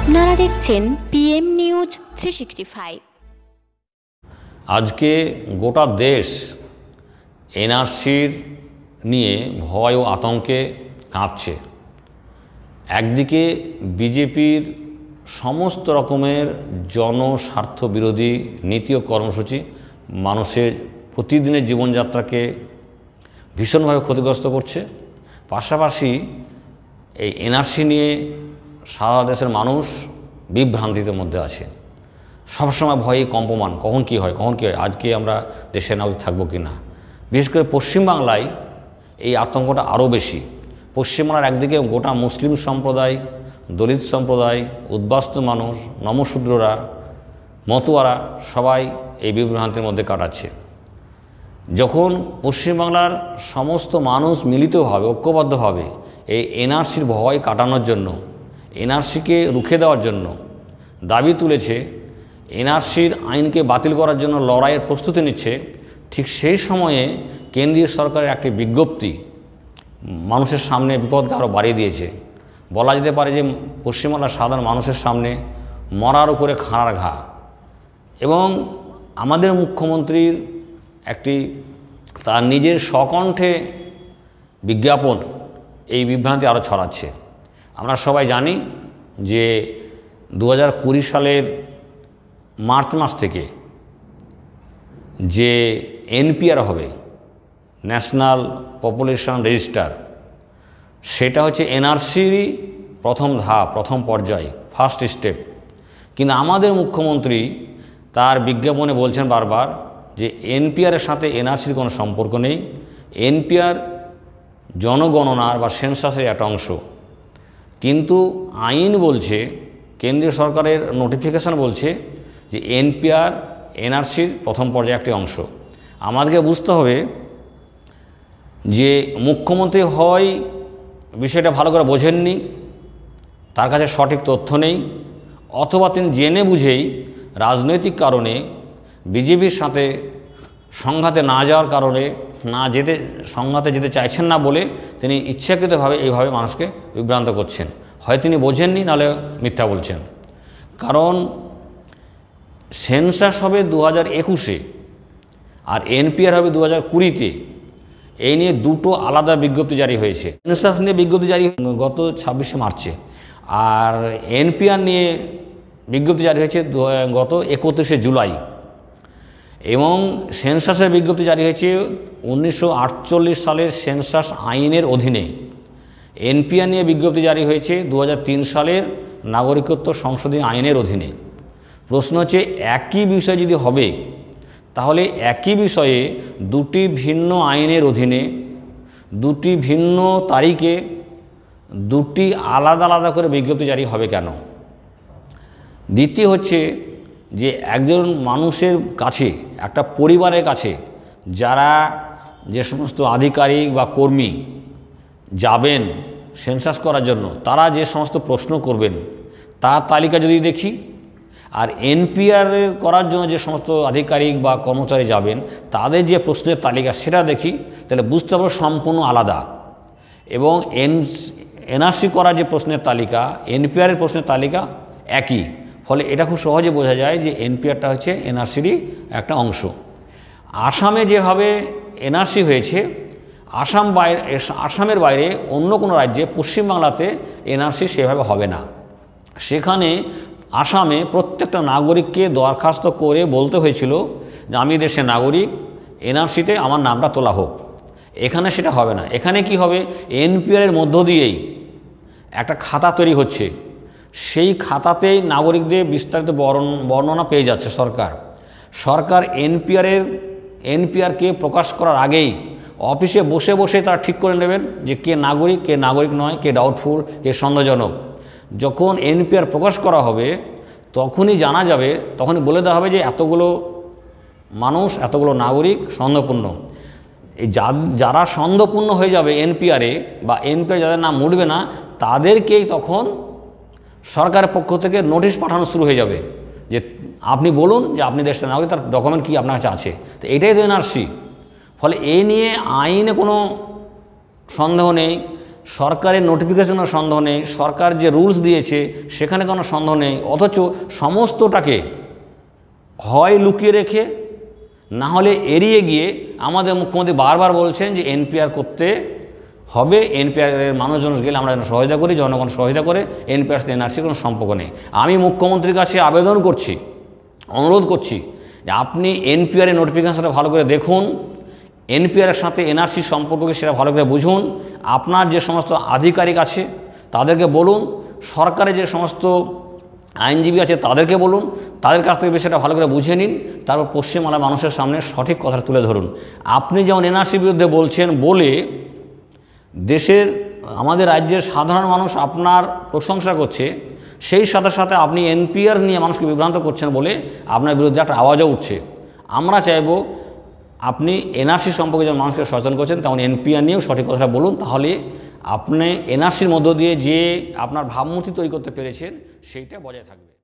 আপনারা দেখছেন PM news three sixty five আজকে গোটা দেশ এনআরসির নিয়ে ভয় ও আতঙ্কে কাঁপছে একদিকে বিজেপির সমস্ত রকমের জনস্বার্থ বিরোধী নীতি ও কর্মসূচি মানুষের প্রতিদিনের জীবনযাত্রাকে ভীষণভাবে ক্ষতিগ্রস্ত করছে পাশাপাশি এই এনআরসি নিয়ে সারা দেশের মানুষ বিভ্রান্তির মধ্যে আছে সবসময় ভয়ে কম্পমান কখন কি হয় কখন কি হয় আজকে আমরা দেশে নাগরিক থাকবো কি না বিশেষ করে পশ্চিমবাংলায় এই আতঙ্কটা আরও বেশি পশ্চিমবাংলার একদিকে গোটা মুসলিম সম্প্রদায় দলিত সম্প্রদায় উদ্বাস্তু মানুষ নমশূদ্ররা মতুয়ারা সবাই এই বিভ্রান্তির মধ্যে কাটাচ্ছে যখন পশ্চিমবাংলার সমস্ত মানুষ মিলিতভাবে ঐক্যবদ্ধভাবে এই এনআরসির ভয় কাটানোর জন্য এনআরসিকে রুখে দেওয়ার জন্য দাবি তুলেছে এনআরসির আইনকে বাতিল করার জন্য লড়াইয়ের প্রস্তুতি নিচ্ছে ঠিক সেই সময়ে কেন্দ্রীয় সরকারের একটি বিজ্ঞপ্তি মানুষের সামনে বিপদকে আরও বাড়িয়ে দিয়েছে বলা যেতে পারে যে পশ্চিমবাংলার সাধারণ মানুষের সামনে মরার উপরে খাঁড়ার ঘা এবং আমাদের মুখ্যমন্ত্রীর একটি তার নিজের স্বকণ্ঠে বিজ্ঞাপন এই বিভ্রান্তি আরও ছড়াচ্ছে আমরা সবাই জানি যে দু সালের মার্চ মাস থেকে যে এনপিআর হবে ন্যাশনাল পপুলেশন রেজিস্টার সেটা হচ্ছে এনআরসিরই প্রথম ধাপ প্রথম পর্যায় ফার্স্ট স্টেপ কিন্তু আমাদের মুখ্যমন্ত্রী তার বিজ্ঞাপনে বলছেন বারবার যে এনপিআরের সাথে এনআরসির কোনো সম্পর্ক নেই এনপিআর জনগণনার বা সেন্সাসের একটা অংশ কিন্তু আইন বলছে কেন্দ্রীয় সরকারের নোটিফিকেশান বলছে যে এনপিআর এনআরসির প্রথম পর্যায়ে একটি অংশ আমাদেরকে বুঝতে হবে যে মুখ্যমন্ত্রী হয় বিষয়টা ভালো করে বোঝেননি তার কাছে সঠিক তথ্য নেই অথবা তিনি জেনে বুঝেই রাজনৈতিক কারণে বিজেপির সাথে সংঘাতে না যাওয়ার কারণে না যেতে সংঘাতে যেতে চাইছেন না বলে তিনি ইচ্ছাকৃতভাবে এইভাবে মানুষকে বিভ্রান্ত করছেন হয় তিনি বোঝেননি নাহলে মিথ্যা বলছেন কারণ সেন্সাস হবে দু হাজার একুশে আর এনপিআর হবে দু হাজার কুড়িতে এই নিয়ে দুটো আলাদা বিজ্ঞপ্তি জারি হয়েছে সেন্সাস নিয়ে বিজ্ঞপ্তি জারি গত ছাব্বিশে মার্চে আর এনপিআর নিয়ে বিজ্ঞপ্তি জারি হয়েছে গত একত্রিশে জুলাই এবং সেন্সাসের বিজ্ঞপ্তি জারি হয়েছে উনিশশো সালের সেন্সাস আইনের অধীনে এনপিআ নিয়ে বিজ্ঞপ্তি জারি হয়েছে দু সালের নাগরিকত্ব সংশোধনী আইনের অধীনে প্রশ্ন হচ্ছে একই বিষয় যদি হবে তাহলে একই বিষয়ে দুটি ভিন্ন আইনের অধীনে দুটি ভিন্ন তারিখে দুটি আলাদা আলাদা করে বিজ্ঞপ্তি জারি হবে কেন দ্বিতীয় হচ্ছে যে একজন মানুষের কাছে একটা পরিবারের কাছে যারা যে সমস্ত আধিকারিক বা কর্মী যাবেন সেন্সাস করার জন্য তারা যে সমস্ত প্রশ্ন করবেন তার তালিকা যদি দেখি আর এনপিআর করার জন্য যে সমস্ত আধিকারিক বা কর্মচারী যাবেন তাদের যে প্রশ্নের তালিকা সেটা দেখি তাহলে বুঝতে পারবো সম্পূর্ণ আলাদা এবং এন এনআরসি করার যে প্রশ্নের তালিকা এনপিআরের প্রশ্নের তালিকা একই ফলে এটা খুব সহজে বোঝা যায় যে এনপিআরটা হচ্ছে এনআরসিরই একটা অংশ আসামে যেভাবে এনআরসি হয়েছে আসাম বাইরে আসামের বাইরে অন্য কোনো রাজ্যে পশ্চিমবাংলাতে এনআরসি সেভাবে হবে না সেখানে আসামে প্রত্যেকটা নাগরিককে দরখাস্ত করে বলতে হয়েছিল যে আমি দেশের নাগরিক এনআরসিতে আমার নামটা তোলা হোক এখানে সেটা হবে না এখানে কি হবে এনপিআরের মধ্য দিয়েই একটা খাতা তৈরি হচ্ছে সেই খাতাতেই নাগরিকদের বিস্তারিত বর্ণনা পেয়ে যাচ্ছে সরকার সরকার এনপিআরের এনপিআরকে প্রকাশ করার আগেই অফিসে বসে বসে তারা ঠিক করে নেবেন যে কে নাগরিক কে নাগরিক নয় কে ডাউটফুল কে সন্দেহজনক যখন এনপিআর প্রকাশ করা হবে তখনই জানা যাবে তখনই বলে দেওয়া হবে যে এতগুলো মানুষ এতগুলো নাগরিক সন্দেহপূর্ণ যারা সন্দেহপূর্ণ হয়ে যাবে এনপিআরে বা এনপিআর যাদের নাম উঠবে না তাদেরকেই তখন সরকারের পক্ষ থেকে নোটিশ পাঠানো শুরু হয়ে যাবে যে আপনি বলুন যে আপনি দেশটা নাগরিক তার ডকুমেন্ট কী আপনার কাছে আছে তো এটাই তো এনআরসি ফলে এ নিয়ে আইনে কোনো সন্দেহ নেই সরকারের নোটিফিকেশনের সন্দেহ নেই সরকার যে রুলস দিয়েছে সেখানে কোনো সন্দেহ নেই অথচ সমস্তটাকে হয় লুকিয়ে রেখে না হলে এড়িয়ে গিয়ে আমাদের মুখ্যমন্ত্রী বারবার বলছেন যে এনপিআর করতে হবে এনপিআরের মানুষজন গেলে আমরা যেন সহযোগিতা করি জনগণ সহযোগিতা করে এনপিআর সাথে এনআরসির কোনো সম্পর্ক নেই আমি মুখ্যমন্ত্রীর কাছে আবেদন করছি অনুরোধ করছি যে আপনি এনপিআরের নোটিফিকেশনটা ভালো করে দেখুন এনপিআরের সাথে এনআরসির সম্পর্ককে সেটা ভালো করে বুঝুন আপনার যে সমস্ত আধিকারিক আছে তাদেরকে বলুন সরকারের যে সমস্ত আইনজীবী আছে তাদেরকে বলুন তাদের কাছ থেকে বিষয়টা ভালো করে বুঝে নিন তারপর পশ্চিমবাংলার মানুষের সামনে সঠিক কথা তুলে ধরুন আপনি যেমন এনআরসির বিরুদ্ধে বলছেন বলে দেশের আমাদের রাজ্যের সাধারণ মানুষ আপনার প্রশংসা করছে সেই সাথে সাথে আপনি এনপিআর নিয়ে মানুষকে বিভ্রান্ত করছেন বলে আপনার বিরুদ্ধে একটা আওয়াজও উঠছে আমরা চাইব আপনি এনআরসি সম্পর্কে যেমন মানুষকে সচেতন করছেন তেমন এনপিআর নিয়েও সঠিক কথা বলুন তাহলে আপনি এনআরসির মধ্য দিয়ে যে আপনার ভাবমূর্তি তৈরি করতে পেরেছেন সেইটা বজায় থাকবে